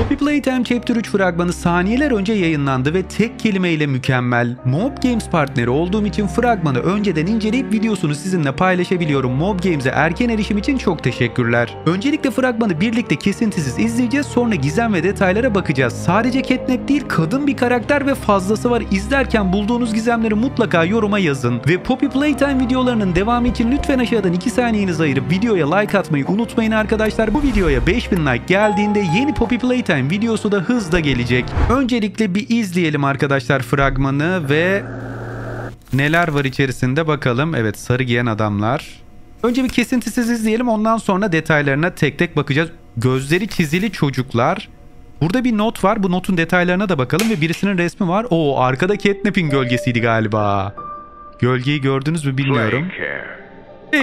Poppy Playtime Chapter 3 fragmanı saniyeler önce yayınlandı ve tek kelimeyle mükemmel. Mob Games partneri olduğum için fragmanı önceden inceleyip videosunu sizinle paylaşabiliyorum. Mob Games'e erken erişim için çok teşekkürler. Öncelikle fragmanı birlikte kesintisiz izleyeceğiz sonra gizem ve detaylara bakacağız. Sadece Catnap değil kadın bir karakter ve fazlası var. İzlerken bulduğunuz gizemleri mutlaka yoruma yazın. Ve Poppy Playtime videolarının devamı için lütfen aşağıdan 2 saniyenizi ayırıp videoya like atmayı unutmayın arkadaşlar. Bu videoya 5000 like geldiğinde yeni Poppy Playtime zaten videosu da hızla gelecek. Öncelikle bir izleyelim arkadaşlar fragmanı ve neler var içerisinde bakalım. Evet sarı giyen adamlar. Önce bir kesintisiz izleyelim ondan sonra detaylarına tek tek bakacağız. Gözleri çizili çocuklar. Burada bir not var. Bu notun detaylarına da bakalım ve birisinin resmi var. O arkada Catnap'in gölgesiydi galiba. Gölgeyi gördünüz mü bilmiyorum.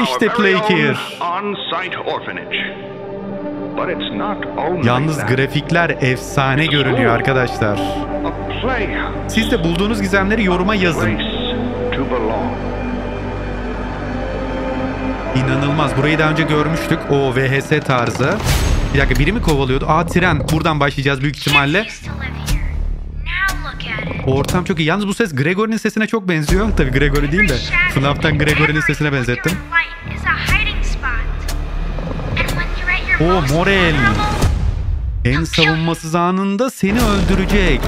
İşte Playcare. Yalnız grafikler efsane görünüyor arkadaşlar. Siz de bulduğunuz gizemleri yoruma yazın. İnanılmaz. Burayı daha önce görmüştük. O VHS tarzı. Bir dakika biri mi kovalıyordu? Aa tren. Buradan başlayacağız büyük ihtimalle. Ortam çok iyi. Yalnız bu ses Gregory'nin sesine çok benziyor. Tabii Gregory değil de. FNAF'tan Gregory'nin sesine benzettim. O Morel. En savunmasız anında seni öldürecek.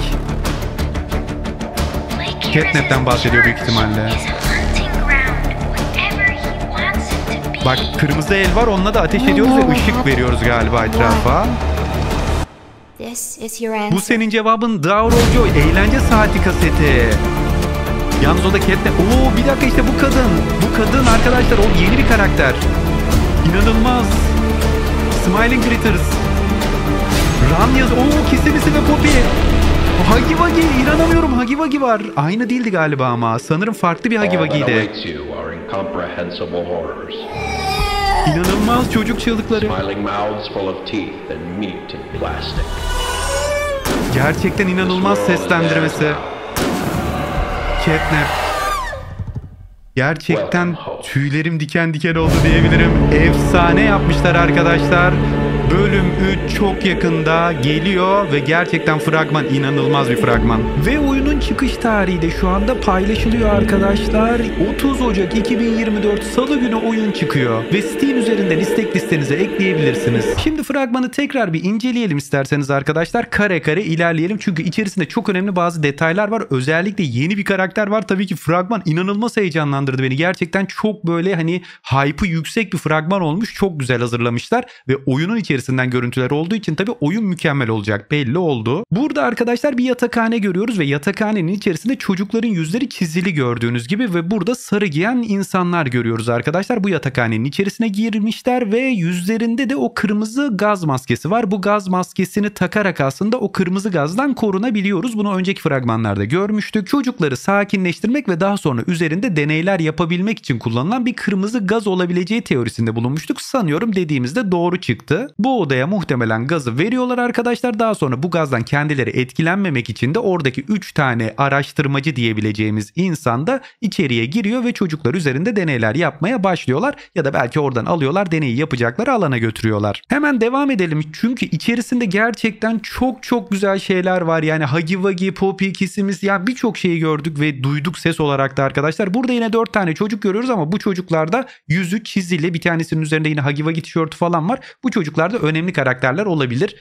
Catnap'ten bahsediyor büyük ihtimalle. Bak kırmızı el var onunla da ateş ediyoruz ve ışık veriyoruz galiba etrafa. Bu senin cevabın Davro Joy. Eğlence saati kaseti. Yalnız o da Catnap. Oo bir dakika işte bu kadın. Bu kadın arkadaşlar o yeni bir karakter. İnanılmaz. Smiling Critters. Ranyaz. Oo kesemisi ve Poppy. Hagi Wagi inanamıyorum Hagi Wagi var. Aynı değildi galiba ama. Sanırım farklı bir Hagi Wagi'ydi. İnanılmaz çocuk çığlıkları. Gerçekten inanılmaz seslendirmesi. Catnap. Gerçekten tüylerim diken diken oldu diyebilirim. Efsane yapmışlar arkadaşlar. Bölüm 3 çok yakında geliyor ve gerçekten fragman inanılmaz bir fragman. Ve oyunun çıkış tarihi de şu anda paylaşılıyor arkadaşlar. 30 Ocak 2024 Salı günü oyun çıkıyor ve Steam üzerinden istek listenize ekleyebilirsiniz. Şimdi fragmanı tekrar bir inceleyelim isterseniz arkadaşlar. Kare kare ilerleyelim çünkü içerisinde çok önemli bazı detaylar var. Özellikle yeni bir karakter var. Tabii ki fragman inanılmaz heyecanlandırdı beni. Gerçekten çok böyle hani hype'ı yüksek bir fragman olmuş. Çok güzel hazırlamışlar ve oyunun içerisinde içerisinden görüntüler olduğu için tabii oyun mükemmel olacak belli oldu. Burada arkadaşlar bir yatakhane görüyoruz ve yatakhanenin içerisinde çocukların yüzleri çizili gördüğünüz gibi ve burada sarı giyen insanlar görüyoruz arkadaşlar. Bu yatakhanenin içerisine girmişler ve yüzlerinde de o kırmızı gaz maskesi var. Bu gaz maskesini takarak aslında o kırmızı gazdan korunabiliyoruz. Bunu önceki fragmanlarda görmüştük. Çocukları sakinleştirmek ve daha sonra üzerinde deneyler yapabilmek için kullanılan bir kırmızı gaz olabileceği teorisinde bulunmuştuk. Sanıyorum dediğimizde doğru çıktı. Bu bu odaya muhtemelen gazı veriyorlar arkadaşlar. Daha sonra bu gazdan kendileri etkilenmemek için de oradaki 3 tane araştırmacı diyebileceğimiz insan da içeriye giriyor ve çocuklar üzerinde deneyler yapmaya başlıyorlar. Ya da belki oradan alıyorlar deneyi yapacakları alana götürüyorlar. Hemen devam edelim çünkü içerisinde gerçekten çok çok güzel şeyler var. Yani Hagi Wagi, popi Kisimiz yani birçok şeyi gördük ve duyduk ses olarak da arkadaşlar. Burada yine 4 tane çocuk görüyoruz ama bu çocuklarda yüzü çizili. Bir tanesinin üzerinde yine Hagi Wagi tişörtü falan var. Bu çocuklarda önemli karakterler olabilir.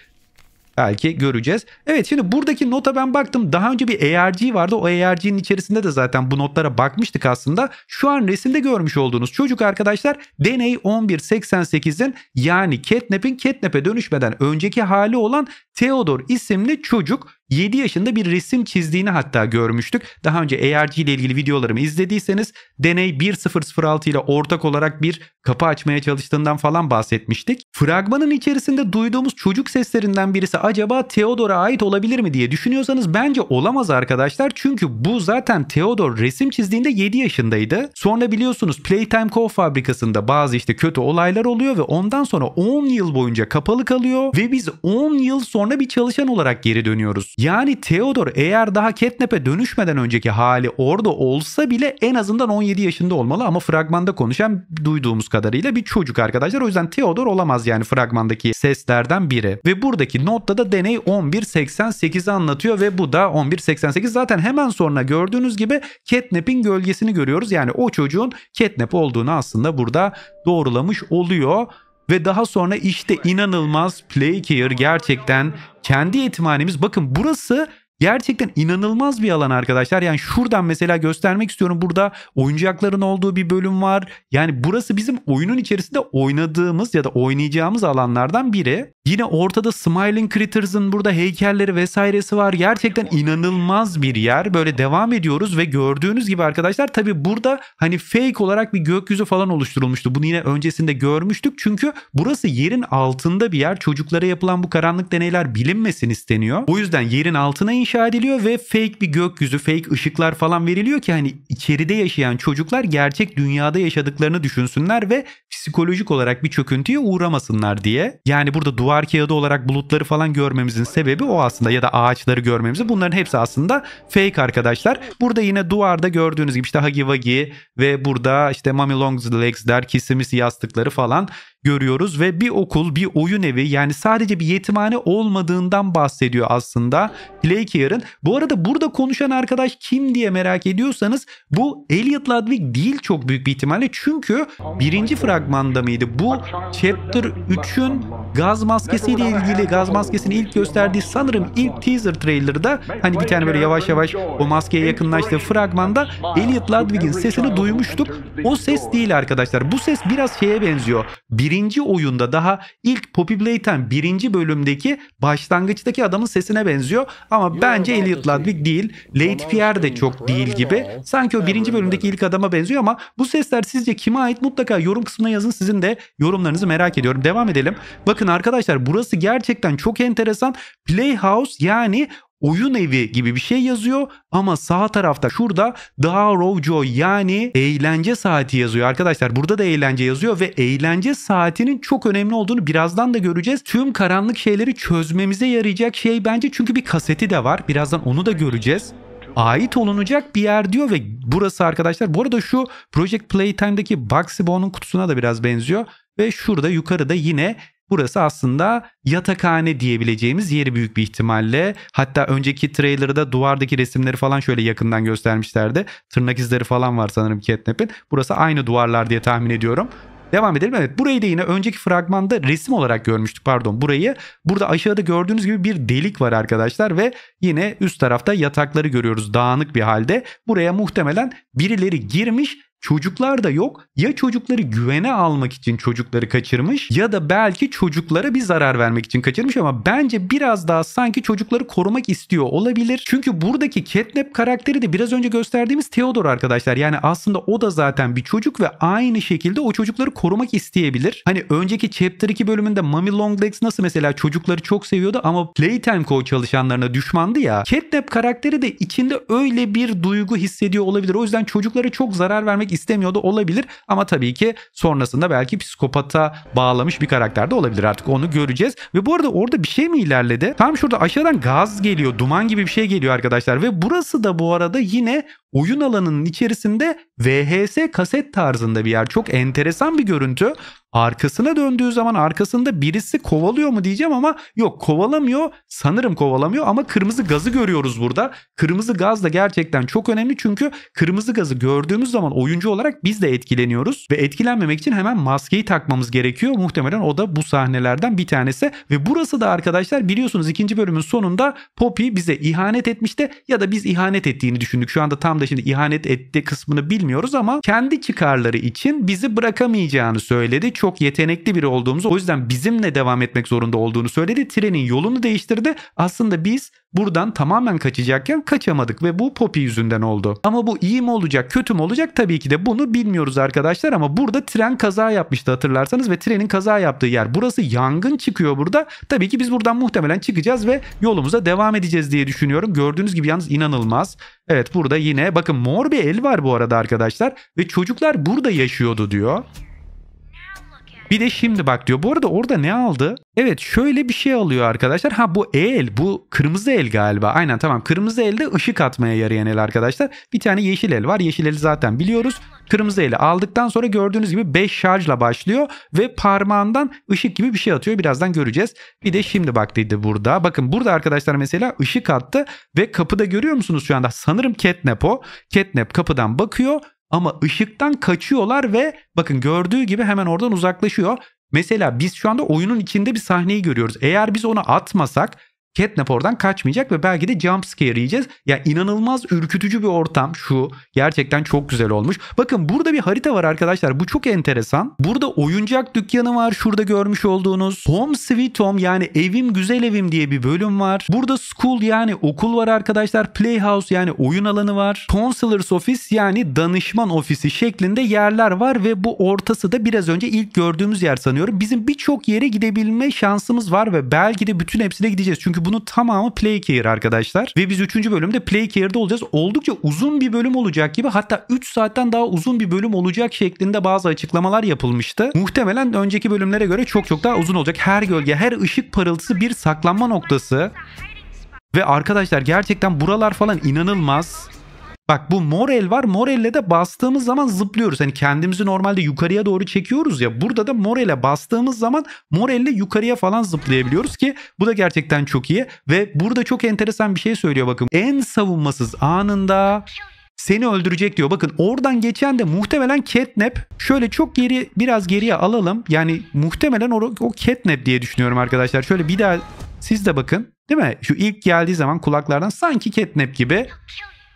Belki göreceğiz. Evet şimdi buradaki nota ben baktım. Daha önce bir ARG vardı. O ARG'nin içerisinde de zaten bu notlara bakmıştık aslında. Şu an resimde görmüş olduğunuz çocuk arkadaşlar DNA 1188'in yani catnap'in catnap'e dönüşmeden önceki hali olan Theodor isimli çocuk 7 yaşında bir resim çizdiğini hatta görmüştük. Daha önce ARG ile ilgili videolarımı izlediyseniz deney 1006 ile ortak olarak bir kapı açmaya çalıştığından falan bahsetmiştik. Fragmanın içerisinde duyduğumuz çocuk seslerinden birisi acaba Theodor'a ait olabilir mi diye düşünüyorsanız bence olamaz arkadaşlar. Çünkü bu zaten Theodor resim çizdiğinde 7 yaşındaydı. Sonra biliyorsunuz Playtime Co fabrikasında bazı işte kötü olaylar oluyor ve ondan sonra 10 yıl boyunca kapalı kalıyor ve biz 10 yıl sonra sonra bir çalışan olarak geri dönüyoruz. Yani Theodor eğer daha Catnap'e dönüşmeden önceki hali orada olsa bile en azından 17 yaşında olmalı ama fragmanda konuşan duyduğumuz kadarıyla bir çocuk arkadaşlar. O yüzden Theodor olamaz yani fragmandaki seslerden biri. Ve buradaki notta da deney 1188'i anlatıyor ve bu da 1188 zaten hemen sonra gördüğünüz gibi Catnap'in gölgesini görüyoruz. Yani o çocuğun Catnap olduğunu aslında burada doğrulamış oluyor. Ve daha sonra işte inanılmaz Playcare gerçekten kendi yetimhanemiz. Bakın burası Gerçekten inanılmaz bir alan arkadaşlar. Yani şuradan mesela göstermek istiyorum. Burada oyuncakların olduğu bir bölüm var. Yani burası bizim oyunun içerisinde oynadığımız ya da oynayacağımız alanlardan biri. Yine ortada Smiling Critters'ın burada heykelleri vesairesi var. Gerçekten inanılmaz bir yer. Böyle devam ediyoruz ve gördüğünüz gibi arkadaşlar tabi burada hani fake olarak bir gökyüzü falan oluşturulmuştu. Bunu yine öncesinde görmüştük. Çünkü burası yerin altında bir yer. Çocuklara yapılan bu karanlık deneyler bilinmesin isteniyor. O yüzden yerin altına in inşa ediliyor ve fake bir gökyüzü, fake ışıklar falan veriliyor ki hani içeride yaşayan çocuklar gerçek dünyada yaşadıklarını düşünsünler ve psikolojik olarak bir çöküntüye uğramasınlar diye. Yani burada duvar kağıdı olarak bulutları falan görmemizin sebebi o aslında ya da ağaçları görmemizi. Bunların hepsi aslında fake arkadaşlar. Burada yine duvarda gördüğünüz gibi işte Huggy Wuggy ve burada işte Mami Long Legs der, kisimisi yastıkları falan görüyoruz ve bir okul, bir oyun evi yani sadece bir yetimhane olmadığından bahsediyor aslında Playcare'ın. Bu arada burada konuşan arkadaş kim diye merak ediyorsanız bu Elliot Ludwig değil çok büyük bir ihtimalle çünkü birinci fragmanda mıydı? Bu Chapter 3'ün gaz maskesiyle ilgili gaz maskesini ilk gösterdiği sanırım ilk teaser trailer'da hani bir tane böyle yavaş yavaş o maskeye yakınlaştığı fragmanda Elliot Ludwig'in sesini duymuştuk. O ses değil arkadaşlar. Bu ses biraz şeye benziyor. Birinci birinci oyunda daha ilk Poppy Playtime birinci bölümdeki başlangıçtaki adamın sesine benziyor. Ama bence Elliot Ludwig değil. Late Pierre de çok değil gibi. Sanki o birinci bölümdeki ilk adama benziyor ama bu sesler sizce kime ait mutlaka yorum kısmına yazın. Sizin de yorumlarınızı merak ediyorum. Devam edelim. Bakın arkadaşlar burası gerçekten çok enteresan. Playhouse yani oyun evi gibi bir şey yazıyor ama sağ tarafta şurada daha Rovjoy yani eğlence saati yazıyor arkadaşlar. Burada da eğlence yazıyor ve eğlence saatinin çok önemli olduğunu birazdan da göreceğiz. Tüm karanlık şeyleri çözmemize yarayacak şey bence çünkü bir kaseti de var. Birazdan onu da göreceğiz ait olunacak bir yer diyor ve burası arkadaşlar. Bu arada şu Project Playtime'daki Bugsy Bone'un kutusuna da biraz benziyor. Ve şurada yukarıda yine Burası aslında yatakhane diyebileceğimiz yeri büyük bir ihtimalle. Hatta önceki trailer'da duvardaki resimleri falan şöyle yakından göstermişlerdi. Tırnak izleri falan var sanırım Catnap'in. Burası aynı duvarlar diye tahmin ediyorum. Devam edelim. Evet burayı da yine önceki fragmanda resim olarak görmüştük pardon burayı. Burada aşağıda gördüğünüz gibi bir delik var arkadaşlar ve yine üst tarafta yatakları görüyoruz dağınık bir halde. Buraya muhtemelen birileri girmiş Çocuklar da yok. Ya çocukları güvene almak için çocukları kaçırmış ya da belki çocuklara bir zarar vermek için kaçırmış ama bence biraz daha sanki çocukları korumak istiyor olabilir. Çünkü buradaki Catnap karakteri de biraz önce gösterdiğimiz Theodore arkadaşlar. Yani aslında o da zaten bir çocuk ve aynı şekilde o çocukları korumak isteyebilir. Hani önceki Chapter 2 bölümünde Mami Longlegs nasıl mesela çocukları çok seviyordu ama Playtime Co çalışanlarına düşmandı ya. Catnap karakteri de içinde öyle bir duygu hissediyor olabilir. O yüzden çocuklara çok zarar vermek görmek istemiyordu olabilir ama tabii ki sonrasında belki psikopata bağlamış bir karakter de olabilir artık onu göreceğiz. Ve bu arada orada bir şey mi ilerledi? Tam şurada aşağıdan gaz geliyor, duman gibi bir şey geliyor arkadaşlar ve burası da bu arada yine oyun alanının içerisinde VHS kaset tarzında bir yer. Çok enteresan bir görüntü. Arkasına döndüğü zaman arkasında birisi kovalıyor mu diyeceğim ama yok kovalamıyor. Sanırım kovalamıyor ama kırmızı gazı görüyoruz burada. Kırmızı gaz da gerçekten çok önemli çünkü kırmızı gazı gördüğümüz zaman oyuncu olarak biz de etkileniyoruz ve etkilenmemek için hemen maskeyi takmamız gerekiyor. Muhtemelen o da bu sahnelerden bir tanesi ve burası da arkadaşlar biliyorsunuz ikinci bölümün sonunda Poppy bize ihanet etmişti ya da biz ihanet ettiğini düşündük. Şu anda tam da şimdi ihanet etti kısmını bilmiyoruz ama kendi çıkarları için bizi bırakamayacağını söyledi. Çok yetenekli biri olduğumuzu o yüzden bizimle devam etmek zorunda olduğunu söyledi. Trenin yolunu değiştirdi. Aslında biz Buradan tamamen kaçacakken kaçamadık ve bu Poppy yüzünden oldu. Ama bu iyi mi olacak kötü mü olacak tabii ki de bunu bilmiyoruz arkadaşlar ama burada tren kaza yapmıştı hatırlarsanız ve trenin kaza yaptığı yer burası yangın çıkıyor burada. Tabii ki biz buradan muhtemelen çıkacağız ve yolumuza devam edeceğiz diye düşünüyorum. Gördüğünüz gibi yalnız inanılmaz. Evet burada yine bakın mor bir el var bu arada arkadaşlar ve çocuklar burada yaşıyordu diyor. Bir de şimdi bak diyor. Bu arada orada ne aldı? Evet şöyle bir şey alıyor arkadaşlar. Ha bu el bu kırmızı el galiba. Aynen tamam kırmızı elde ışık atmaya yarayan el arkadaşlar. Bir tane yeşil el var. Yeşil eli zaten biliyoruz. Kırmızı eli aldıktan sonra gördüğünüz gibi 5 şarjla başlıyor ve parmağından ışık gibi bir şey atıyor. Birazdan göreceğiz. Bir de şimdi bak dedi burada. Bakın burada arkadaşlar mesela ışık attı ve kapıda görüyor musunuz şu anda? Sanırım Catnap o. Catnap kapıdan bakıyor ama ışıktan kaçıyorlar ve bakın gördüğü gibi hemen oradan uzaklaşıyor. Mesela biz şu anda oyunun içinde bir sahneyi görüyoruz. Eğer biz onu atmasak Catnap oradan kaçmayacak ve belki de jump scare yiyeceğiz. Yani inanılmaz ürkütücü bir ortam şu. Gerçekten çok güzel olmuş. Bakın burada bir harita var arkadaşlar. Bu çok enteresan. Burada oyuncak dükkanı var. Şurada görmüş olduğunuz. Home Sweet Home yani evim güzel evim diye bir bölüm var. Burada school yani okul var arkadaşlar. Playhouse yani oyun alanı var. Counselor's Office yani danışman ofisi şeklinde yerler var ve bu ortası da biraz önce ilk gördüğümüz yer sanıyorum. Bizim birçok yere gidebilme şansımız var ve belki de bütün hepsine gideceğiz. Çünkü çünkü bunun tamamı Playcare arkadaşlar. Ve biz 3. bölümde Playcare'da olacağız. Oldukça uzun bir bölüm olacak gibi hatta 3 saatten daha uzun bir bölüm olacak şeklinde bazı açıklamalar yapılmıştı. Muhtemelen önceki bölümlere göre çok çok daha uzun olacak. Her gölge, her ışık parıltısı bir saklanma noktası. Ve arkadaşlar gerçekten buralar falan inanılmaz. Bak bu mor el var. Mor elle de bastığımız zaman zıplıyoruz. Hani kendimizi normalde yukarıya doğru çekiyoruz ya. Burada da mor ele bastığımız zaman mor elle yukarıya falan zıplayabiliyoruz ki bu da gerçekten çok iyi. Ve burada çok enteresan bir şey söylüyor bakın. En savunmasız anında seni öldürecek diyor. Bakın oradan geçen de muhtemelen catnap. Şöyle çok geri biraz geriye alalım. Yani muhtemelen o, o catnap diye düşünüyorum arkadaşlar. Şöyle bir daha siz de bakın. Değil mi? Şu ilk geldiği zaman kulaklardan sanki catnap gibi.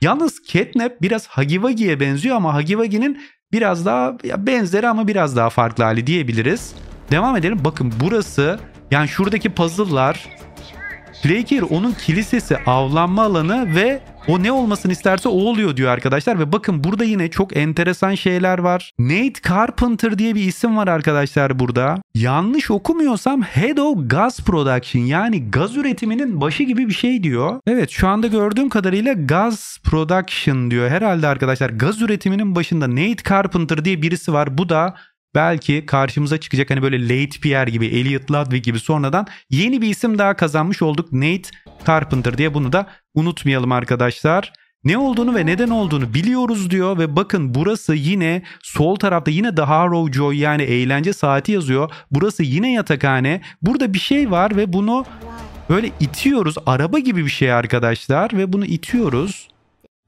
Yalnız Catnap biraz Hagiwagi'ye benziyor ama Hagiwagi'nin biraz daha benzeri ama biraz daha farklı hali diyebiliriz. Devam edelim. Bakın burası yani şuradaki puzzle'lar Laker onun kilisesi, avlanma alanı ve o ne olmasını isterse o oluyor diyor arkadaşlar ve bakın burada yine çok enteresan şeyler var. Nate Carpenter diye bir isim var arkadaşlar burada. Yanlış okumuyorsam Head of Gas Production yani gaz üretiminin başı gibi bir şey diyor. Evet şu anda gördüğüm kadarıyla Gas Production diyor. Herhalde arkadaşlar gaz üretiminin başında Nate Carpenter diye birisi var. Bu da belki karşımıza çıkacak hani böyle Late Pierre gibi, Elliot Ludwig gibi sonradan yeni bir isim daha kazanmış olduk. Nate Carpenter diye bunu da unutmayalım arkadaşlar. Ne olduğunu ve neden olduğunu biliyoruz diyor ve bakın burası yine sol tarafta yine The Harrow Joy yani eğlence saati yazıyor. Burası yine yatakhane. Burada bir şey var ve bunu böyle itiyoruz. Araba gibi bir şey arkadaşlar ve bunu itiyoruz.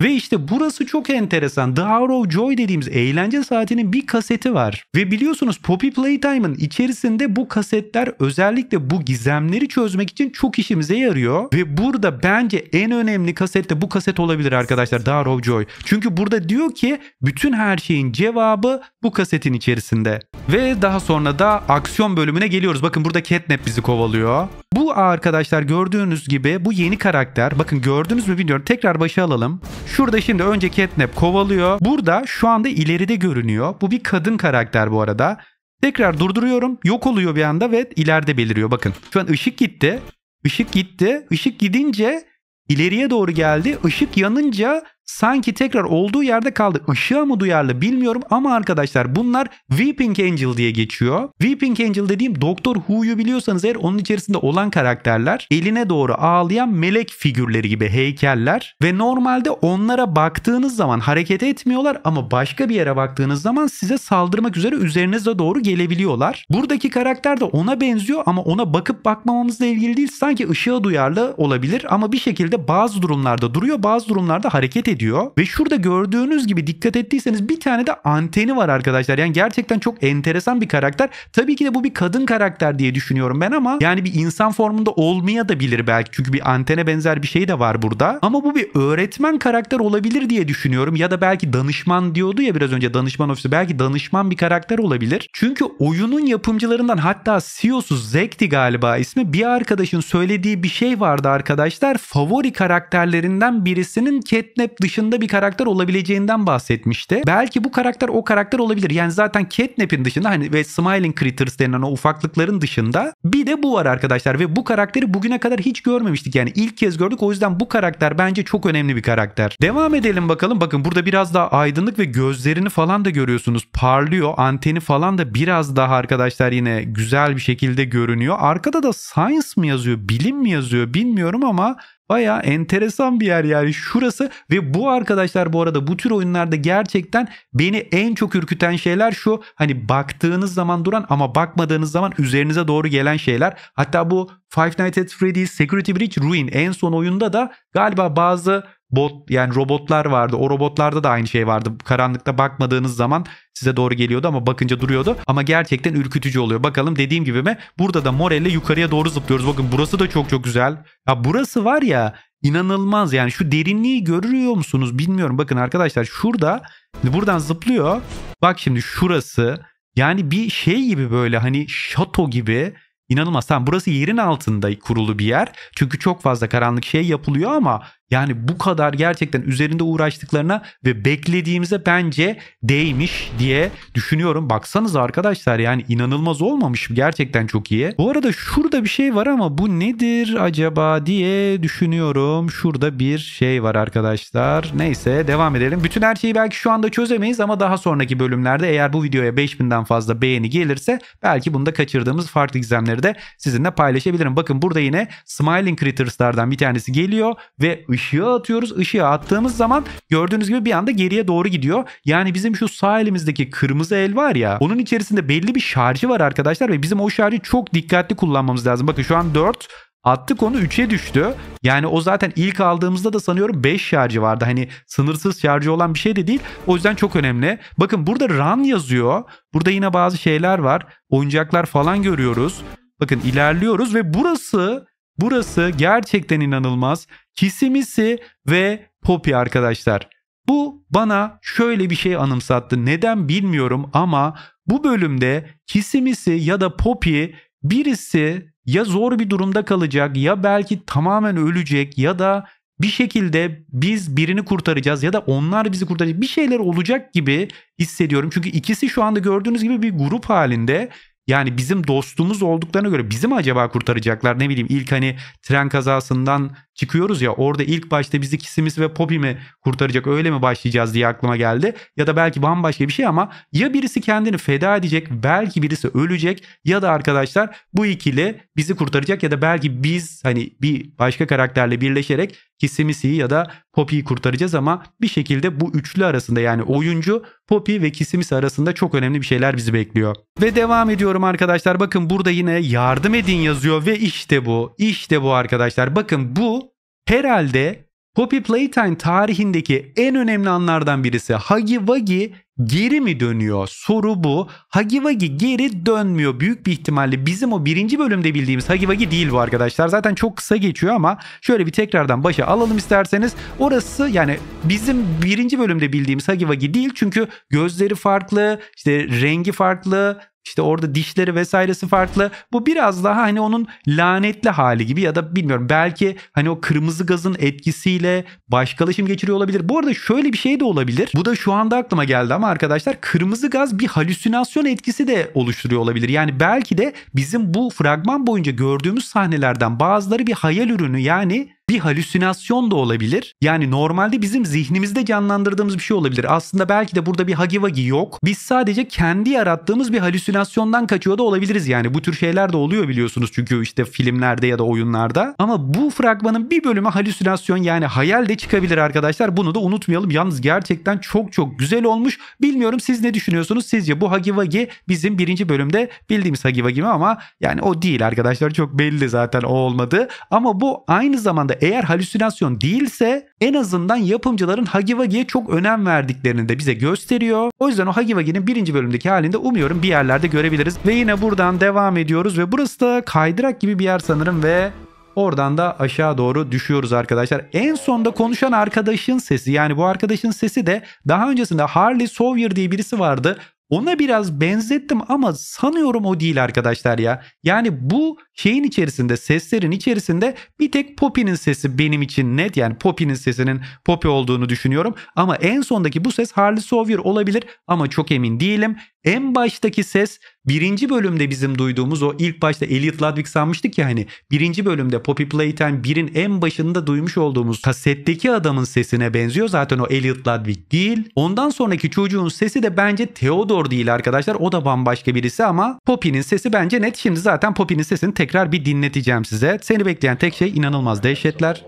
Ve işte burası çok enteresan. The Hour of Joy dediğimiz eğlence saatinin bir kaseti var. Ve biliyorsunuz Poppy Playtime'ın içerisinde bu kasetler özellikle bu gizemleri çözmek için çok işimize yarıyor. Ve burada bence en önemli kaset de bu kaset olabilir arkadaşlar The Hour of Joy. Çünkü burada diyor ki bütün her şeyin cevabı bu kasetin içerisinde. Ve daha sonra da aksiyon bölümüne geliyoruz. Bakın burada Catnap bizi kovalıyor. Bu arkadaşlar gördüğünüz gibi bu yeni karakter. Bakın gördünüz mü bilmiyorum. Tekrar başa alalım. Şurada şimdi önce Catnap kovalıyor. Burada şu anda ileride görünüyor. Bu bir kadın karakter bu arada. Tekrar durduruyorum. Yok oluyor bir anda ve ileride beliriyor. Bakın şu an ışık gitti. Işık gitti. Işık gidince ileriye doğru geldi. Işık yanınca sanki tekrar olduğu yerde kaldı. Işığa mı duyarlı bilmiyorum ama arkadaşlar bunlar Weeping Angel diye geçiyor. Weeping Angel dediğim Doktor Who'yu biliyorsanız eğer onun içerisinde olan karakterler eline doğru ağlayan melek figürleri gibi heykeller ve normalde onlara baktığınız zaman hareket etmiyorlar ama başka bir yere baktığınız zaman size saldırmak üzere üzerinize doğru gelebiliyorlar. Buradaki karakter de ona benziyor ama ona bakıp bakmamamızla ilgili değil sanki ışığa duyarlı olabilir ama bir şekilde bazı durumlarda duruyor bazı durumlarda hareket ediyor ediyor ve şurada gördüğünüz gibi dikkat ettiyseniz bir tane de anteni var arkadaşlar. Yani gerçekten çok enteresan bir karakter. Tabii ki de bu bir kadın karakter diye düşünüyorum ben ama yani bir insan formunda olmaya da bilir belki. Çünkü bir antene benzer bir şey de var burada. Ama bu bir öğretmen karakter olabilir diye düşünüyorum. Ya da belki danışman diyordu ya biraz önce danışman ofisi. Belki danışman bir karakter olabilir. Çünkü oyunun yapımcılarından hatta CEO'su Zekti galiba ismi bir arkadaşın söylediği bir şey vardı arkadaşlar. Favori karakterlerinden birisinin catnap dışında bir karakter olabileceğinden bahsetmişti. Belki bu karakter o karakter olabilir. Yani zaten Catnap'in dışında hani ve Smiling Critters denen o ufaklıkların dışında bir de bu var arkadaşlar ve bu karakteri bugüne kadar hiç görmemiştik. Yani ilk kez gördük. O yüzden bu karakter bence çok önemli bir karakter. Devam edelim bakalım. Bakın burada biraz daha aydınlık ve gözlerini falan da görüyorsunuz. Parlıyor. Anteni falan da biraz daha arkadaşlar yine güzel bir şekilde görünüyor. Arkada da science mi yazıyor, bilim mi yazıyor bilmiyorum ama Baya enteresan bir yer yani şurası ve bu arkadaşlar bu arada bu tür oyunlarda gerçekten beni en çok ürküten şeyler şu hani baktığınız zaman duran ama bakmadığınız zaman üzerinize doğru gelen şeyler. Hatta bu Five Nights at Freddy's Security Breach Ruin en son oyunda da galiba bazı bot yani robotlar vardı. O robotlarda da aynı şey vardı. Karanlıkta bakmadığınız zaman size doğru geliyordu ama bakınca duruyordu. Ama gerçekten ürkütücü oluyor. Bakalım dediğim gibi mi? Burada da Morel'le yukarıya doğru zıplıyoruz. Bakın burası da çok çok güzel. Ya burası var ya inanılmaz yani şu derinliği görüyor musunuz bilmiyorum. Bakın arkadaşlar şurada buradan zıplıyor. Bak şimdi şurası yani bir şey gibi böyle hani şato gibi inanılmaz. Tamam burası yerin altında kurulu bir yer. Çünkü çok fazla karanlık şey yapılıyor ama yani bu kadar gerçekten üzerinde uğraştıklarına ve beklediğimize bence değmiş diye düşünüyorum. Baksanız arkadaşlar yani inanılmaz olmamış gerçekten çok iyi. Bu arada şurada bir şey var ama bu nedir acaba diye düşünüyorum. Şurada bir şey var arkadaşlar. Neyse devam edelim. Bütün her şeyi belki şu anda çözemeyiz ama daha sonraki bölümlerde eğer bu videoya 5000'den fazla beğeni gelirse belki bunda kaçırdığımız farklı gizemleri de sizinle paylaşabilirim. Bakın burada yine Smiling Critters'lardan bir tanesi geliyor ve ışığa atıyoruz. Işığa attığımız zaman gördüğünüz gibi bir anda geriye doğru gidiyor. Yani bizim şu sağ elimizdeki kırmızı el var ya onun içerisinde belli bir şarjı var arkadaşlar ve bizim o şarjı çok dikkatli kullanmamız lazım. Bakın şu an 4 Attık onu 3'e düştü. Yani o zaten ilk aldığımızda da sanıyorum 5 şarjı vardı. Hani sınırsız şarjı olan bir şey de değil. O yüzden çok önemli. Bakın burada run yazıyor. Burada yine bazı şeyler var. Oyuncaklar falan görüyoruz. Bakın ilerliyoruz ve burası burası gerçekten inanılmaz. Kisimisi ve Poppy arkadaşlar. Bu bana şöyle bir şey anımsattı. Neden bilmiyorum ama bu bölümde Kisimisi ya da Poppy birisi ya zor bir durumda kalacak ya belki tamamen ölecek ya da bir şekilde biz birini kurtaracağız ya da onlar bizi kurtaracak bir şeyler olacak gibi hissediyorum. Çünkü ikisi şu anda gördüğünüz gibi bir grup halinde yani bizim dostumuz olduklarına göre bizim acaba kurtaracaklar ne bileyim ilk hani tren kazasından çıkıyoruz ya orada ilk başta bizi Kisimis ve Poppy mi kurtaracak öyle mi başlayacağız diye aklıma geldi. Ya da belki bambaşka bir şey ama ya birisi kendini feda edecek belki birisi ölecek ya da arkadaşlar bu ikili bizi kurtaracak ya da belki biz hani bir başka karakterle birleşerek Kisimisi'yi ya da Poppy'yi kurtaracağız ama bir şekilde bu üçlü arasında yani oyuncu Poppy ve Kisimisi arasında çok önemli bir şeyler bizi bekliyor. Ve devam ediyorum arkadaşlar. Bakın burada yine yardım edin yazıyor ve işte bu. işte bu arkadaşlar. Bakın bu herhalde Poppy Playtime tarihindeki en önemli anlardan birisi. Hagi Wuggy geri mi dönüyor? Soru bu. Hagiwagi geri dönmüyor büyük bir ihtimalle. Bizim o birinci bölümde bildiğimiz Hagiwagi değil bu arkadaşlar. Zaten çok kısa geçiyor ama şöyle bir tekrardan başa alalım isterseniz. Orası yani bizim birinci bölümde bildiğimiz Hagiwagi değil. Çünkü gözleri farklı, işte rengi farklı, işte orada dişleri vesairesi farklı. Bu biraz daha hani onun lanetli hali gibi ya da bilmiyorum belki hani o kırmızı gazın etkisiyle başkalaşım geçiriyor olabilir. Bu arada şöyle bir şey de olabilir. Bu da şu anda aklıma geldi ama arkadaşlar kırmızı gaz bir halüsinasyon etkisi de oluşturuyor olabilir. Yani belki de bizim bu fragman boyunca gördüğümüz sahnelerden bazıları bir hayal ürünü yani bir halüsinasyon da olabilir. Yani normalde bizim zihnimizde canlandırdığımız bir şey olabilir. Aslında belki de burada bir hagivagi yok. Biz sadece kendi yarattığımız bir halüsinasyondan kaçıyor da olabiliriz. Yani bu tür şeyler de oluyor biliyorsunuz çünkü işte filmlerde ya da oyunlarda. Ama bu fragmanın bir bölümü halüsinasyon yani hayal de çıkabilir arkadaşlar. Bunu da unutmayalım. Yalnız gerçekten çok çok güzel olmuş. Bilmiyorum siz ne düşünüyorsunuz? Sizce bu hagivagi bizim birinci bölümde bildiğimiz hagivagi mi ama yani o değil arkadaşlar. Çok belli zaten o olmadı. Ama bu aynı zamanda da eğer halüsinasyon değilse en azından yapımcıların Hagiwagi'ye çok önem verdiklerini de bize gösteriyor. O yüzden o Hagiwagi'nin birinci bölümdeki halinde umuyorum bir yerlerde görebiliriz. Ve yine buradan devam ediyoruz ve burası da kaydırak gibi bir yer sanırım ve Oradan da aşağı doğru düşüyoruz arkadaşlar. En sonda konuşan arkadaşın sesi yani bu arkadaşın sesi de daha öncesinde Harley Sawyer diye birisi vardı. Ona biraz benzettim ama sanıyorum o değil arkadaşlar ya. Yani bu şeyin içerisinde seslerin içerisinde bir tek Poppy'nin sesi benim için net. Yani Poppy'nin sesinin Poppy olduğunu düşünüyorum. Ama en sondaki bu ses Harley Sawyer olabilir ama çok emin değilim. En baştaki ses birinci bölümde bizim duyduğumuz o ilk başta Elliot Ludwig sanmıştık ya hani birinci bölümde Poppy Playtime birin en başında duymuş olduğumuz kasetteki adamın sesine benziyor. Zaten o Elliot Ludwig değil. Ondan sonraki çocuğun sesi de bence Theodore değil arkadaşlar. O da bambaşka birisi ama Poppy'nin sesi bence net. Şimdi zaten Poppy'nin sesini tekrar bir dinleteceğim size. Seni bekleyen tek şey inanılmaz dehşetler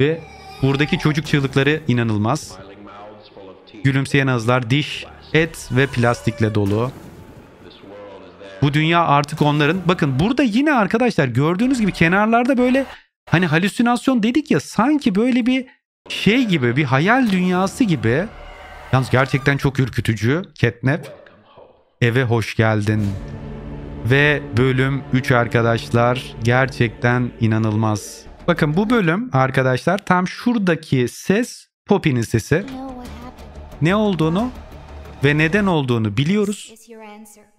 ve buradaki çocuk çığlıkları inanılmaz. Gülümseyen ağızlar, diş, et ve plastikle dolu. Bu dünya artık onların. Bakın burada yine arkadaşlar gördüğünüz gibi kenarlarda böyle hani halüsinasyon dedik ya sanki böyle bir şey gibi bir hayal dünyası gibi. Yalnız gerçekten çok ürkütücü. Catnap. Eve hoş geldin. Ve bölüm 3 arkadaşlar gerçekten inanılmaz. Bakın bu bölüm arkadaşlar tam şuradaki ses Poppy'nin sesi. Ne olduğunu ve neden olduğunu biliyoruz.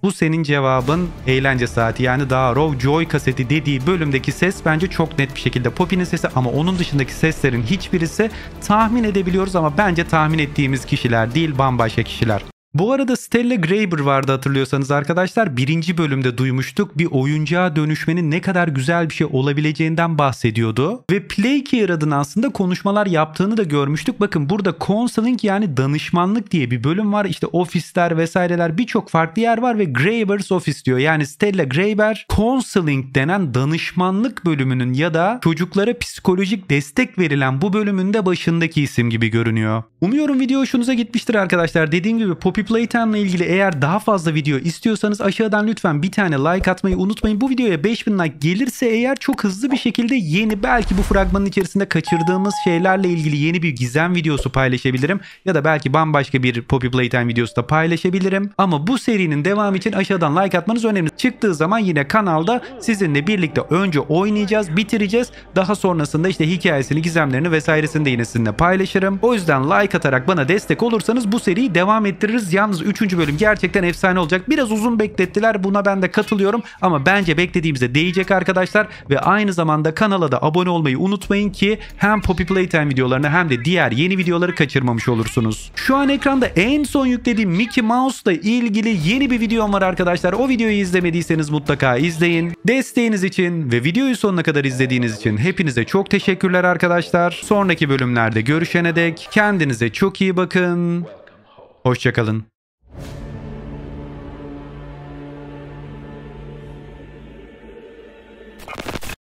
Bu senin cevabın eğlence saati yani daha Raw Joy kaseti dediği bölümdeki ses bence çok net bir şekilde Poppy'nin sesi ama onun dışındaki seslerin hiçbirisi tahmin edebiliyoruz ama bence tahmin ettiğimiz kişiler değil bambaşka kişiler. Bu arada Stella Graeber vardı hatırlıyorsanız arkadaşlar. Birinci bölümde duymuştuk bir oyuncağa dönüşmenin ne kadar güzel bir şey olabileceğinden bahsediyordu. Ve Playcare adına aslında konuşmalar yaptığını da görmüştük. Bakın burada counseling yani danışmanlık diye bir bölüm var. İşte ofisler vesaireler birçok farklı yer var ve Graeber's Office diyor. Yani Stella Graeber counseling denen danışmanlık bölümünün ya da çocuklara psikolojik destek verilen bu bölümünde başındaki isim gibi görünüyor. Umuyorum video hoşunuza gitmiştir arkadaşlar. Dediğim gibi Poppy Happy ile ilgili eğer daha fazla video istiyorsanız aşağıdan lütfen bir tane like atmayı unutmayın. Bu videoya 5000 like gelirse eğer çok hızlı bir şekilde yeni belki bu fragmanın içerisinde kaçırdığımız şeylerle ilgili yeni bir gizem videosu paylaşabilirim. Ya da belki bambaşka bir Poppy Playtime videosu da paylaşabilirim. Ama bu serinin devamı için aşağıdan like atmanız önemli. Çıktığı zaman yine kanalda sizinle birlikte önce oynayacağız, bitireceğiz. Daha sonrasında işte hikayesini, gizemlerini vesairesini de yine sizinle paylaşırım. O yüzden like atarak bana destek olursanız bu seriyi devam ettiririz Yalnız 3. bölüm gerçekten efsane olacak. Biraz uzun beklettiler. Buna ben de katılıyorum. Ama bence beklediğimize değecek arkadaşlar. Ve aynı zamanda kanala da abone olmayı unutmayın ki hem Poppy Playtime videolarını hem de diğer yeni videoları kaçırmamış olursunuz. Şu an ekranda en son yüklediğim Mickey Mouse ile ilgili yeni bir videom var arkadaşlar. O videoyu izlemediyseniz mutlaka izleyin. Desteğiniz için ve videoyu sonuna kadar izlediğiniz için hepinize çok teşekkürler arkadaşlar. Sonraki bölümlerde görüşene dek kendinize çok iyi bakın. Hoşçakalın.